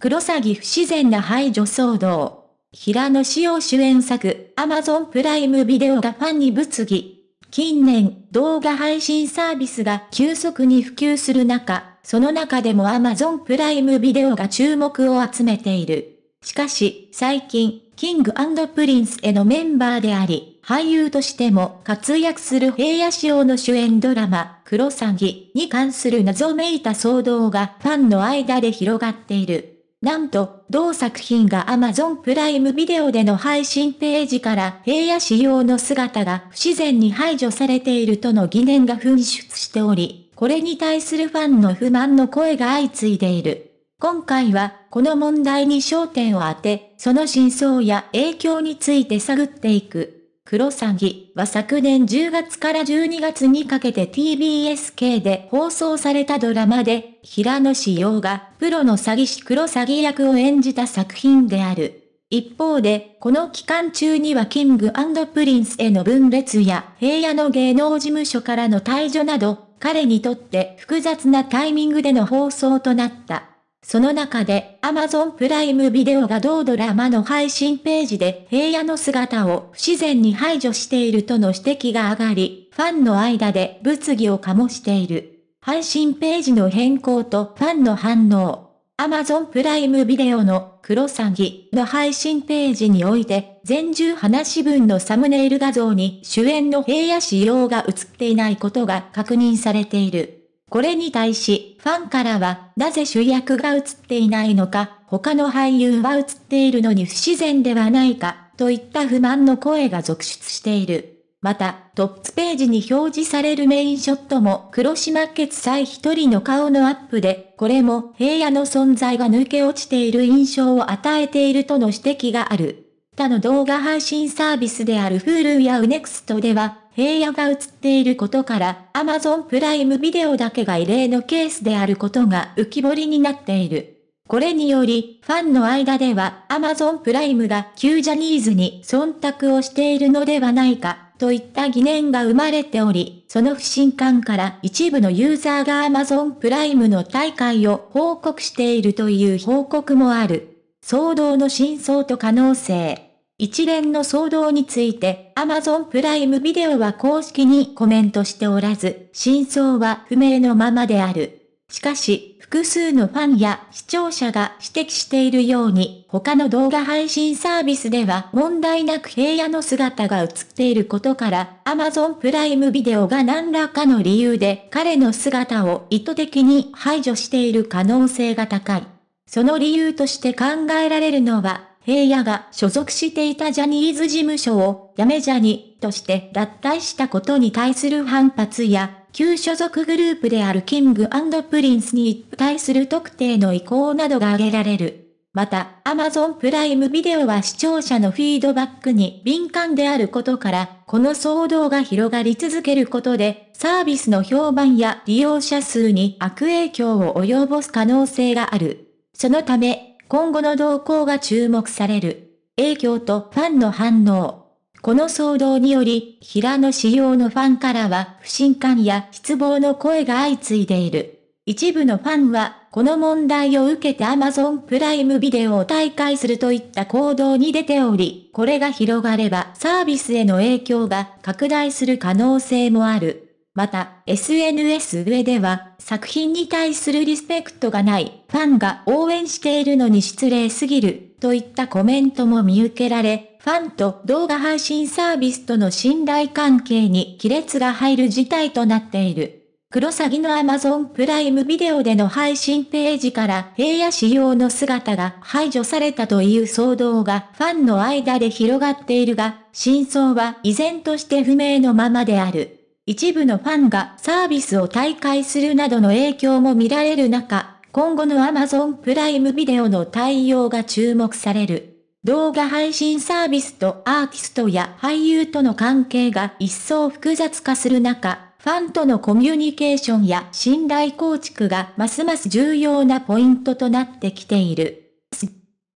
クロサギ不自然な排除騒動。平野紫耀主演作、Amazon プライムビデオがファンに物議。近年、動画配信サービスが急速に普及する中、その中でも Amazon プライムビデオが注目を集めている。しかし、最近、キングプリンスへのメンバーであり、俳優としても活躍する平野紫耀の主演ドラマ、クロサギに関する謎めいた騒動がファンの間で広がっている。なんと、同作品が Amazon プライムビデオでの配信ページから平野仕様の姿が不自然に排除されているとの疑念が噴出しており、これに対するファンの不満の声が相次いでいる。今回は、この問題に焦点を当て、その真相や影響について探っていく。クロサギは昨年10月から12月にかけて TBS 系で放送されたドラマで、平野紫耀がプロの詐欺師クロサギ役を演じた作品である。一方で、この期間中にはキングプリンスへの分裂や平野の芸能事務所からの退場など、彼にとって複雑なタイミングでの放送となった。その中で Amazon プライムビデオが同ドラマの配信ページで平野の姿を不自然に排除しているとの指摘が上がり、ファンの間で物議を醸している。配信ページの変更とファンの反応。Amazon プライムビデオの黒詐欺の配信ページにおいて、全10話分のサムネイル画像に主演の平野仕様が映っていないことが確認されている。これに対し、ファンからは、なぜ主役が映っていないのか、他の俳優は映っているのに不自然ではないか、といった不満の声が続出している。また、トップページに表示されるメインショットも黒島決裁一人の顔のアップで、これも平野の存在が抜け落ちている印象を与えているとの指摘がある。他の動画配信サービスである Hulu や UNEXT では、平野が映っていることから、アマゾンプライムビデオだけが異例のケースであることが浮き彫りになっている。これにより、ファンの間ではアマゾンプライムが旧ジャニーズに忖度をしているのではないか、といった疑念が生まれており、その不信感から一部のユーザーがアマゾンプライムの大会を報告しているという報告もある。騒動の真相と可能性。一連の騒動について Amazon プライムビデオは公式にコメントしておらず、真相は不明のままである。しかし、複数のファンや視聴者が指摘しているように、他の動画配信サービスでは問題なく平野の姿が映っていることから、Amazon プライムビデオが何らかの理由で彼の姿を意図的に排除している可能性が高い。その理由として考えられるのは、平野が所属していたジャニーズ事務所を、やめジャニとして脱退したことに対する反発や、旧所属グループであるキングプリンスに対する特定の意向などが挙げられる。また、Amazon プライムビデオは視聴者のフィードバックに敏感であることから、この騒動が広がり続けることで、サービスの評判や利用者数に悪影響を及ぼす可能性がある。そのため、今後の動向が注目される。影響とファンの反応。この騒動により、平野紫耀のファンからは不信感や失望の声が相次いでいる。一部のファンは、この問題を受けて Amazon プライムビデオを退会するといった行動に出ており、これが広がればサービスへの影響が拡大する可能性もある。また、SNS 上では、作品に対するリスペクトがない、ファンが応援しているのに失礼すぎる、といったコメントも見受けられ、ファンと動画配信サービスとの信頼関係に亀裂が入る事態となっている。クロサギの Amazon プライムビデオでの配信ページから平野仕様の姿が排除されたという騒動がファンの間で広がっているが、真相は依然として不明のままである。一部のファンがサービスを退会するなどの影響も見られる中、今後の Amazon プライムビデオの対応が注目される。動画配信サービスとアーティストや俳優との関係が一層複雑化する中、ファンとのコミュニケーションや信頼構築がますます重要なポイントとなってきている。